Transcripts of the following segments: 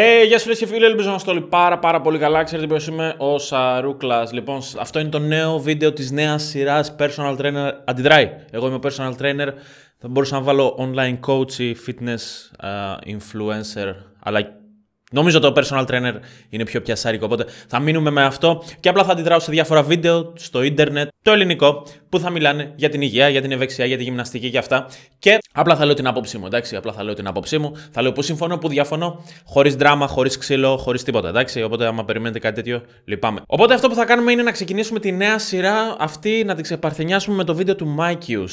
Hey, ε, γεια σα φίλε και φίλοι, ελπίζω να είστε όλοι πάρα πάρα πολύ καλά. Ξέρετε ποιος είμαι, ο Σαρούκλας. Λοιπόν, αυτό είναι το νέο βίντεο της νέας σειράς Personal Trainer Αντιδράει. Εγώ είμαι ο Personal Trainer, θα μπορούσα να βάλω online coach ή fitness uh, influencer, αλλά Νομίζω το personal trainer είναι πιο πιασάρικο, οπότε θα μείνουμε με αυτό και απλά θα αντιδράω σε διάφορα βίντεο στο ίντερνετ, το ελληνικό, που θα μιλάνε για την υγεία, για την ευεξία, για τη γυμναστική και αυτά. Και Απλά θα λέω την άποψή μου, εντάξει. Απλά θα λέω την άποψή μου. Θα λέω που συμφωνώ, που διαφωνώ. Χωρίς δράμα, χωρίς ξύλο, χωρίς τίποτα, εντάξει. Οπότε, άμα περιμένετε κάτι τέτοιο, λυπάμαι. Οπότε, αυτό που θα κάνουμε είναι να ξεκινήσουμε τη νέα σειρά αυτή, να την ξεπαρθενιάσουμε με το βίντεο του Μάικιους.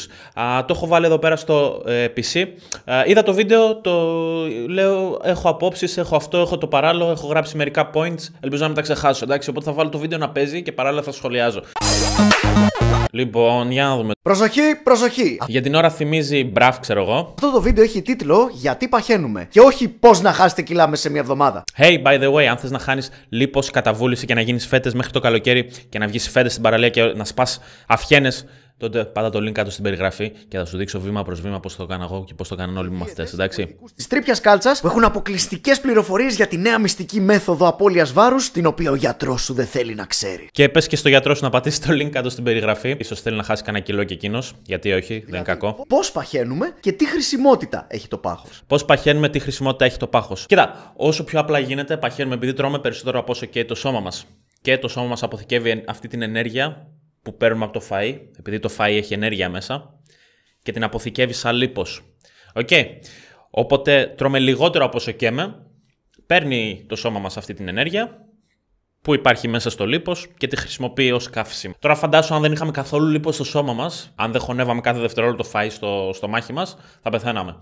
το έχω βάλει εδώ πέρα στο PC. Ε, είδα το βίντεο, το λέω, έχω απόψεις, έχω αυτό, έχω το παράλληλο, έχω γράψει μερικά points. Ελπίζω να μην τα ξεχάσω, εντάξει. Οπότε, θα βάλω το βίντεο να παίζει και παράλληλα θα σχολιάζω. Λοιπόν, για να δούμε. Προσοχή, προσοχή. Για την ώρα θυμίζει μπραφ, ξέρω εγώ. Αυτό το βίντεο έχει τίτλο Γιατί παχαίνουμε. Και όχι πώς να χάσετε κιλά μέσα σε μια εβδομάδα. Hey, by the way, αν θες να χάνεις λίπος καταβούληση και να γίνεις φέτες μέχρι το καλοκαίρι και να βγεις φέτες στην παραλία και να σπα αφιένες τότε πάτα το link κάτω στην περιγραφή και θα σου δείξω βήμα προς βήμα πώς το κάνω εγώ και πώς το κάνουν όλοι οι μαθητέ, εντάξει. Τη τρύπια κάλτσας που έχουν αποκλειστικές πληροφορίες για τη νέα μυστική μέθοδο απώλειας βάρους, την οποία ο γιατρός σου δεν θέλει να ξέρει. Και πες και στο γιατρό σου να πατήσει το link κάτω στην περιγραφή. σω θέλει να χάσει κανένα κιλό και εκείνος, γιατί όχι, δεν είναι δηλαδή, κακό. Πώς παχαίνουμε και τι χρησιμότητα έχει το πάχος. Πώς παχαίνουμε, τι χρησιμότητα έχει το πάχος. Κοίτα, όσο πιο απλά γίνεται, παχαίνουμε επειδή τρώμε περισσότερο από όσο και το σώμα μας. Και το σώμα μας αποθηκεύει αυτή την ενέργεια που παίρνουμε από το φαΐ, επειδή το φαΐ έχει ενέργεια μέσα, και την αποθηκεύει σαν λίπος. Οκ. Οπότε τρώμε λιγότερο από όσο καίμε, παίρνει το σώμα μας αυτή την ενέργεια που υπάρχει μέσα στο λίπος και τη χρησιμοποιεί ως καύσιμο. Τώρα φαντάσου αν δεν είχαμε καθόλου λίπος στο σώμα μας, αν δεν χωνεύαμε κάθε δευτερόλεπτο φαΐ στο, στο μάχη μας, θα πεθαίναμε.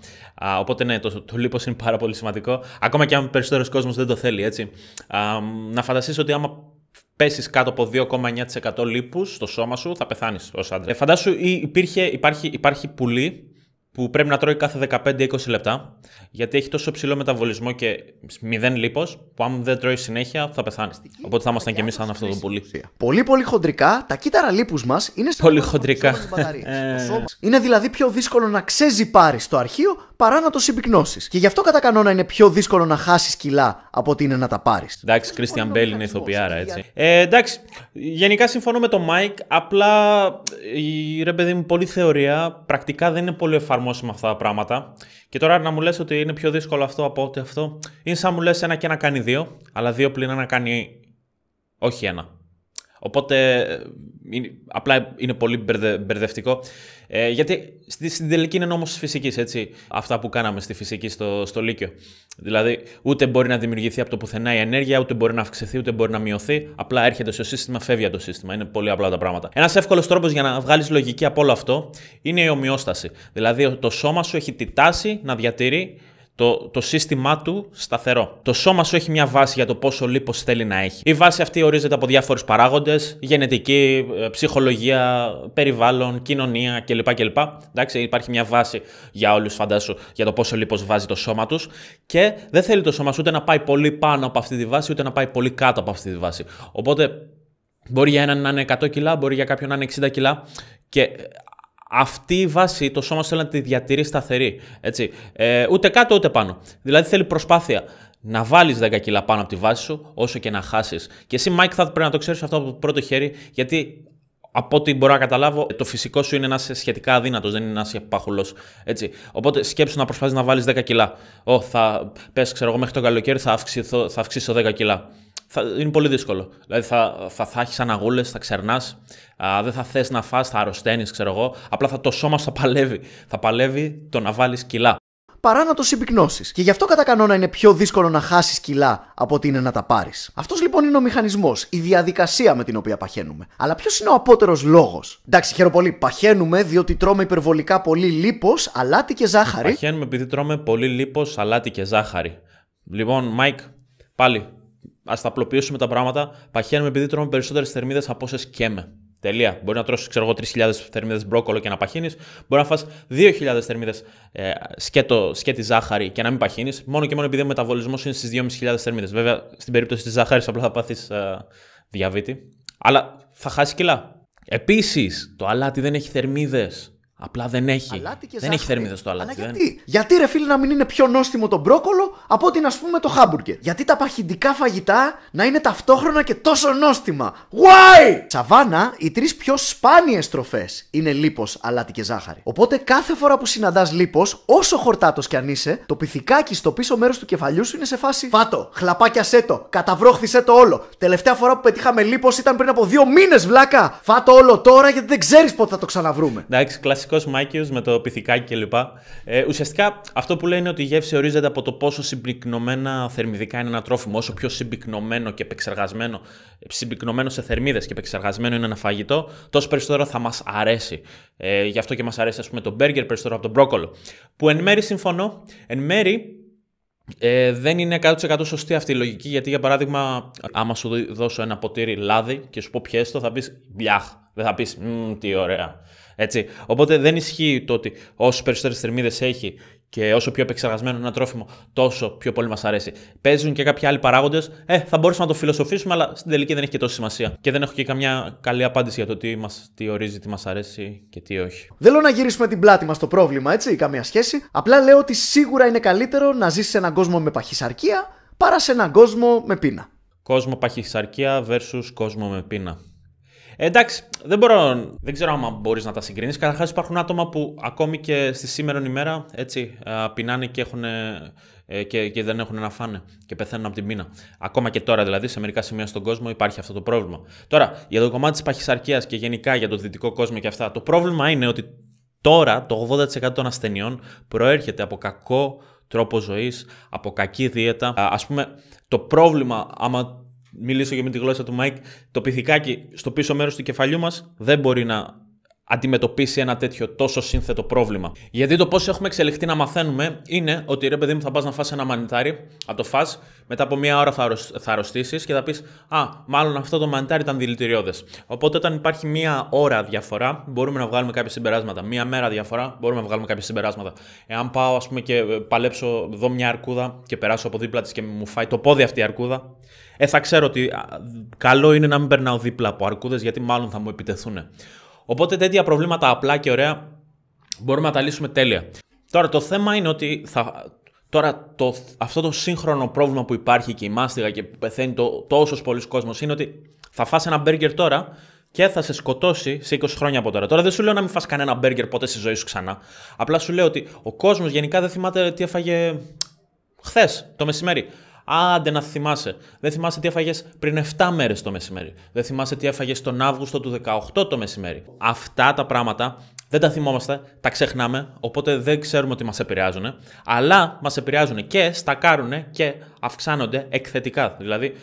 Α, οπότε ναι, το, το λίπος είναι πάρα πολύ σημαντικό, ακόμα και αν περισσότερος κόσμος δεν το θέλει, έτσι. Α, να φανταστείς ότι άμα πέσεις κάτω από 2,9% λίπους στο σώμα σου, θα πεθάνεις ως άντρας. Ε, φαντάσου, υπήρχε, υπάρχει, υπάρχει πουλί που πρέπει να τρώει κάθε 15-20 λεπτά, γιατί έχει τόσο ψηλό μεταβολισμό και μηδέν λίπος, που αν δεν τρώει συνέχεια θα πεθάνεις. Οπότε θα ήμασταν και εμεί σαν αυτό το πουλί. Πολύ πολύ χοντρικά, τα κύτταρα λίπους μας είναι πολύ χοντρικά. Ε. είναι δηλαδή πιο δύσκολο να πάρει το αρχείο παρά να το συμπυκνώσεις. Και γι' αυτό κατά κανόνα είναι πιο δύσκολο να χάσεις κιλά από ότι είναι να τα πάρεις. Εντάξει, Κρίστιαν Μπέλ είναι ηθοποιάρα, έτσι. Ε, εντάξει, γενικά συμφωνώ με τον Μάικ. Απλά η ρε παιδί μου, πολύ θεωρία. Πρακτικά δεν είναι πολύ εφαρμόσιμα αυτά τα πράγματα. Και τώρα να μου λες ότι είναι πιο δύσκολο αυτό από ότι αυτό. Είναι σαν μου λες ένα και να κάνει δύο, αλλά δύο πλην ένα κάνει. Όχι ένα. Οπότε ε, απλά είναι πολύ μπερδευτικό. Ε, γιατί στην τελική είναι νόμος της φυσικής, έτσι, αυτά που κάναμε στη φυσική στο, στο Λύκειο. Δηλαδή, ούτε μπορεί να δημιουργηθεί από το πουθενά η ενέργεια, ούτε μπορεί να αυξηθεί, ούτε μπορεί να μειωθεί. Απλά έρχεται στο σύστημα, φεύγει από το σύστημα. Είναι πολύ απλά τα πράγματα. Ένας εύκολος τρόπος για να βγάλεις λογική από όλο αυτό είναι η ομοιόσταση. Δηλαδή, το σώμα σου έχει τη τάση να διατηρεί το, το σύστημά του σταθερό. Το σώμα σου έχει μια βάση για το πόσο λίπος θέλει να έχει. Η βάση αυτή ορίζεται από διάφορους παράγοντες, γενετική, ε, ψυχολογία, περιβάλλον, κοινωνία κλπ. κλπ. Εντάξει, υπάρχει μια βάση για όλους φαντάσου για το πόσο λίπος βάζει το σώμα τους και δεν θέλει το σώμα σου ούτε να πάει πολύ πάνω από αυτή τη βάση, ούτε να πάει πολύ κάτω από αυτή τη βάση. Οπότε Μπορεί για έναν να είναι 100 κιλά, μπορεί για κάποιον να είναι 60 κιλά και αυτή η βάση το σώμα θέλει να τη διατηρεί σταθερή. Έτσι. Ε, ούτε κάτω ούτε πάνω. Δηλαδή θέλει προσπάθεια να βάλεις 10 κιλά πάνω από τη βάση σου, όσο και να χάσεις. Και εσύ, Mike, θα πρέπει να το ξέρεις αυτό από το πρώτο χέρι, γιατί από ό,τι μπορώ να καταλάβω, το φυσικό σου είναι να είσαι σχετικά αδύνατος, δεν είναι να είσαι πάχουλο. Οπότε σκέψου να προσπαθείς να βάλεις 10 κιλά. Ω, θα πες, ξέρω εγώ, μέχρι το καλοκαίρι θα αυξήσω 10 κιλά είναι πολύ δύσκολο. Δηλαδή θα, θα, θα έχεις αναγούλες, θα ξερνάς, δεν θα θες να φας, θα αρρωσταίνεις, ξέρω εγώ. Απλά θα το σώμα σου θα παλεύει. Θα παλεύει το να βάλεις κιλά. Παρά να το συμπυκνώσεις. Και γι' αυτό κατά κανόνα είναι πιο δύσκολο να χάσεις κιλά από ότι είναι να τα πάρεις. Αυτός λοιπόν είναι ο μηχανισμός, η διαδικασία με την οποία παχαίνουμε. Αλλά ποιος είναι ο απότερος λόγος. Εντάξει, χαίρομαι πολύ. Παχαίνουμε διότι τρώμε υπερβολικά πολύ λίπος, αλάτι και ζάχαρη. Παχαίνουμε επειδή τρώμε πολύ λίπος, αλάτι και ζάχαρη. Λοιπόν, Μάικ, πάλι ας τα απλοποιήσουμε τα πράγματα. Παχαίνουμε επειδή τρώμε περισσότερες θερμίδες από όσες καίμε. Τελεία. Μπορεί να τρώσει, ξέρω εγώ, 3.000 θερμίδες μπρόκολο και να παχύνεις. Μπορεί να φας 2.000 θερμίδες ε, σκέτο, σκέτη ζάχαρη και να μην παχύνεις. Μόνο και μόνο επειδή ο μεταβολισμός είναι στις 2.500 θερμίδες. Βέβαια, στην περίπτωση της ζάχαρης απλά θα πάθεις ε, διαβήτη. Αλλά θα χάσεις κιλά. Επίσης, το αλάτι δεν έχει θερμίδες. Απλά δεν έχει. Και δεν έχει θερμίδε το αλάτι. Αλλά γιατί, δεν... γιατί ρε φίλε να μην είναι πιο νόστιμο το μπρόκολο από ότι να πούμε το χάμπουργκερ. Γιατί τα παχυντικά φαγητά να είναι ταυτόχρονα και τόσο νόστιμα. Why! Σαβάνα, οι τρεις πιο σπάνιες τροφές είναι λίπος, αλάτι και ζάχαρη. Οπότε κάθε φορά που συναντάς λίπος, όσο χορτάτος κι αν είσαι, το πυθικάκι στο πίσω μέρος του κεφαλιού σου είναι σε φάση. Φάτο, χλαπάκια σέτο, καταβρόχθησε το όλο. Τελευταία φορά που πετύχαμε λίπος ήταν πριν από δύο μήνες, βλάκα. Φάτο όλο τώρα γιατί δεν ξέρεις πότε θα το ξαναβρούμε. Εντάξει, κλασικό κλασικό με το πυθικάκι κλπ. Ε, ουσιαστικά αυτό που λένε ότι η γεύση ορίζεται από το πόσο συμπυκνωμένα θερμιδικά είναι ένα τρόφιμο. Όσο πιο συμπυκνωμένο και επεξεργασμένο, ε, συμπυκνωμένο σε θερμίδες και επεξεργασμένο είναι ένα φαγητό, τόσο περισσότερο θα μας αρέσει. Ε, γι' αυτό και μας αρέσει, ας πούμε, το μπέργκερ περισσότερο από τον μπρόκολο. Που εν μέρη συμφωνώ, εν μέρη ε, δεν είναι 100% σωστή αυτή η λογική, γιατί για παράδειγμα, άμα σου δώσω ένα ποτήρι λάδι και σου πω πιέστο, θα πεις μπιάχ. Δεν θα πεις τι ωραία. Έτσι. Οπότε δεν ισχύει το ότι όσο περισσότερες θερμίδες έχει και όσο πιο επεξεργασμένο είναι ένα τρόφιμο, τόσο πιο πολύ μας αρέσει. Παίζουν και κάποιοι άλλοι παράγοντες. Ε, θα μπορούσαμε να το φιλοσοφήσουμε, αλλά στην τελική δεν έχει και τόση σημασία. Και δεν έχω και καμιά καλή απάντηση για το τι, μας, τι ορίζει, τι μας αρέσει και τι όχι. Δεν λέω να γυρίσουμε την πλάτη μας το πρόβλημα, έτσι, καμία σχέση. Απλά λέω ότι σίγουρα είναι καλύτερο να ζήσει σε έναν κόσμο με παχυσαρκία παρά σε έναν κόσμο με πείνα. Κόσμο παχυσαρκία versus κόσμο με πείνα. Εντάξει, δεν μπορώ, δεν ξέρω αν μπορείς να τα συγκρίνεις. Καταρχάς, υπάρχουν άτομα που ακόμη και στη σήμερα ημέρα έτσι, πεινάνε και, έχουν, ε, και, και δεν έχουν να φάνε και πεθαίνουν από την πείνα. Ακόμα και τώρα, δηλαδή, σε μερικά σημεία στον κόσμο υπάρχει αυτό το πρόβλημα. Τώρα, για το κομμάτι της παχυσαρκίας και γενικά για το δυτικό κόσμο και αυτά, το πρόβλημα είναι ότι τώρα το 80% των ασθενειών προέρχεται από κακό τρόπο ζωής, από κακή δίαιτα. Α ας πούμε, το πρόβλημα, άμα μιλήσω και με τη γλώσσα του Μάικ, το πυθικάκι στο πίσω μέρος του κεφαλιού μας δεν μπορεί να αντιμετωπίσει ένα τέτοιο τόσο σύνθετο πρόβλημα. Γιατί το πώς έχουμε εξελιχθεί να μαθαίνουμε είναι ότι ρε παιδί μου θα πας να φας ένα μανιτάρι, θα το φας, μετά από μία ώρα θα, αρρωσ... αρρωστήσεις και θα πεις Α, μάλλον αυτό το μανιτάρι ήταν δηλητηριώδες. Οπότε όταν υπάρχει μία ώρα διαφορά, μπορούμε να βγάλουμε κάποια συμπεράσματα. Μία μέρα διαφορά, μπορούμε να βγάλουμε κάποια συμπεράσματα. Εάν πάω, ας πούμε, και ε, παλέψω, δω μια αρκούδα και περάσω από δίπλα της και μου φάει το πόδι αυτή η αρκούδα, ε, θα ξέρω ότι καλό είναι να μην περνάω δίπλα από αρκούδες γιατί μάλλον θα μου επιτεθούν. Οπότε τέτοια προβλήματα απλά και ωραία μπορούμε να τα λύσουμε τέλεια. Τώρα το θέμα είναι ότι θα, Τώρα το, αυτό το σύγχρονο πρόβλημα που υπάρχει και η μάστιγα και που πεθαίνει το, τόσος πολλοί κόσμος είναι ότι θα φας ένα μπέργκερ τώρα και θα σε σκοτώσει σε 20 χρόνια από τώρα. Τώρα δεν σου λέω να μην φας κανένα μπέργκερ ποτέ στη ζωή σου ξανά. Απλά σου λέω ότι ο κόσμος γενικά δεν θυμάται τι έφαγε χθες το μεσημέρι άντε να θυμάσαι. Δεν θυμάσαι τι έφαγες πριν 7 μέρες το μεσημέρι. Δεν θυμάσαι τι έφαγες τον Αύγουστο του 18 το μεσημέρι. Αυτά τα πράγματα δεν τα θυμόμαστε, τα ξεχνάμε, οπότε δεν ξέρουμε ότι μας επηρεάζουν. Αλλά μας επηρεάζουν και στακάρουν και αυξάνονται εκθετικά. Δηλαδή,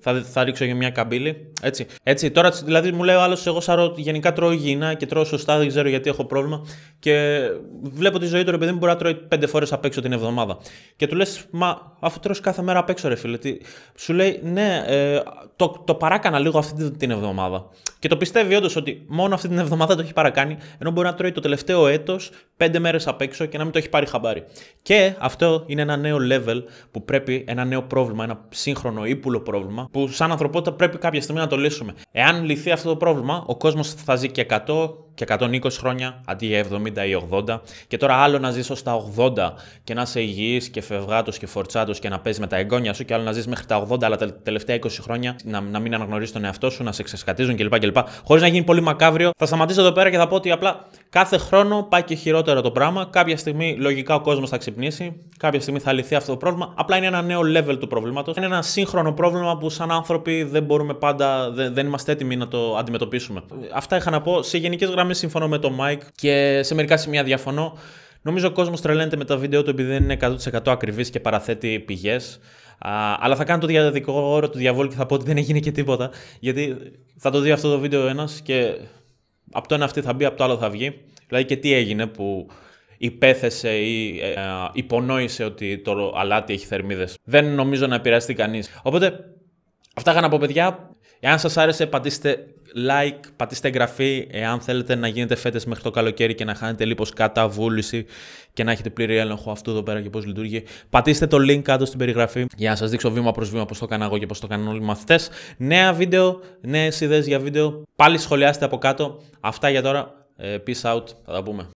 θα, θα ρίξω για μια καμπύλη, έτσι. Έτσι. Τώρα δηλαδή μου λέει ο άλλος, εγώ σαρώ, γενικά τρώω υγιεινά και τρώω σωστά, δεν ξέρω γιατί έχω πρόβλημα. Και βλέπω τη ζωή του επειδή μου μπορεί να τρώει πέντε φορές απ' έξω την εβδομάδα. Και του λες, μα αφού τρώω κάθε μέρα απ' έξω, ρε φίλε. Τι... Σου λέει, ναι, ε, το, το παράκανα λίγο αυτή την εβδομάδα. Και το πιστεύει όντως ότι μόνο αυτή την εβδομάδα το έχει παρακάνει, ενώ μπορεί να τρώει το τελευταίο έτος πέντε μέρες απ' έξω και να μην το έχει πάρει χαμπάρι. Και αυτό είναι ένα νέο level που πρέπει, ένα νέο πρόβλημα, ένα σύγχρονο ύπουλο πρόβλημα που σαν ανθρωπότητα πρέπει κάποια στιγμή να το λύσουμε. Εάν λυθεί αυτό το πρόβλημα, ο κόσμος θα ζει και 100 και 120 χρόνια αντί για 70 ή 80. Και τώρα άλλο να ζεις ως τα 80 και να είσαι υγιής και φευγάτος και φορτσάτος και να παίζεις με τα εγγόνια σου και άλλο να ζεις μέχρι τα 80 αλλά τα τελευταία 20 χρόνια να, να μην αναγνωρίζεις τον εαυτό σου, να σε ξεσκατίζουν κλπ. κλπ. Χωρίς να γίνει πολύ μακάβριο. Θα σταματήσω εδώ πέρα και θα πω ότι απλά κάθε χρόνο πάει και χειρότερο το πράγμα. Κάποια στιγμή λογικά ο κόσμος θα ξυπνήσει, κάποια στιγμή θα λυθεί αυτό το πρόβλημα. Απλά είναι ένα νέο level του πρόβληματο. Είναι ένα σύγχρονο πρόβλημα που σαν άνθρωποι δεν μπορούμε πάντα, δεν, δεν είμαστε έτοιμοι να το αντιμετωπίσουμε. Αυτά είχα να πω. Σε γενικές γραμμές γραμμέ συμφωνώ με το Mike και σε μερικά σημεία διαφωνώ. Νομίζω ο κόσμος τρελαίνεται με τα βίντεο του επειδή δεν είναι 100% ακριβής και παραθέτει πηγές. Αλλά θα κάνω το διαδικό όρο του διαβόλου και θα πω ότι δεν έγινε και τίποτα. Γιατί θα το δει αυτό το βίντεο ένας και από το ένα αυτή θα μπει, από το άλλο θα βγει. Δηλαδή και τι έγινε που υπέθεσε ή ε, υπονόησε ότι το αλάτι έχει θερμίδες. Δεν νομίζω να επηρεαστεί κανείς. Οπότε, αυτά είχα να πω παιδιά. Εάν σας άρεσε πατήστε like, πατήστε εγγραφή εάν θέλετε να γίνετε φέτες μέχρι το καλοκαίρι και να χάνετε λίπος κατά βούληση και να έχετε πλήρη έλεγχο αυτού εδώ πέρα και πώς λειτουργεί. Πατήστε το link κάτω στην περιγραφή για να σας δείξω βήμα προς βήμα πώς το κάνω εγώ και πώς το κάνω όλοι οι μαθητές. Νέα βίντεο, νέες ιδέες για βίντεο. Πάλι σχολιάστε από κάτω. Αυτά για τώρα. Ε, peace out. Θα τα πούμε.